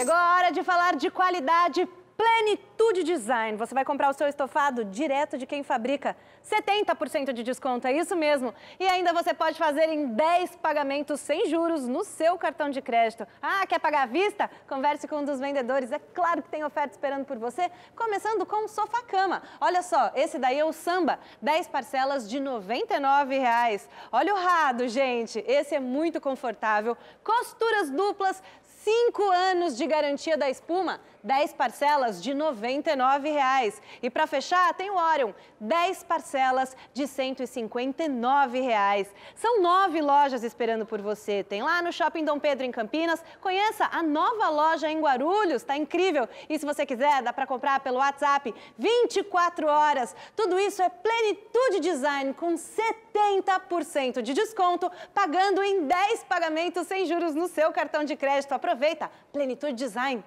Chegou a hora de falar de qualidade Plenitude Design. Você vai comprar o seu estofado direto de quem fabrica. 70% de desconto, é isso mesmo. E ainda você pode fazer em 10 pagamentos sem juros no seu cartão de crédito. Ah, quer pagar à vista? Converse com um dos vendedores. É claro que tem oferta esperando por você, começando com o sofá cama. Olha só, esse daí é o Samba, 10 parcelas de R$ 99,00. Olha o rado, gente. Esse é muito confortável. Costuras duplas, 5 anos de garantia da espuma, 10 parcelas parcelas de R$ 99,00. E para fechar, tem o Orion, 10 parcelas de R$ 159,00. São nove lojas esperando por você. Tem lá no Shopping Dom Pedro, em Campinas. Conheça a nova loja em Guarulhos, tá incrível. E se você quiser, dá para comprar pelo WhatsApp 24 horas. Tudo isso é Plenitude Design com 70% de desconto, pagando em 10 pagamentos sem juros no seu cartão de crédito. Aproveita, Plenitude Design.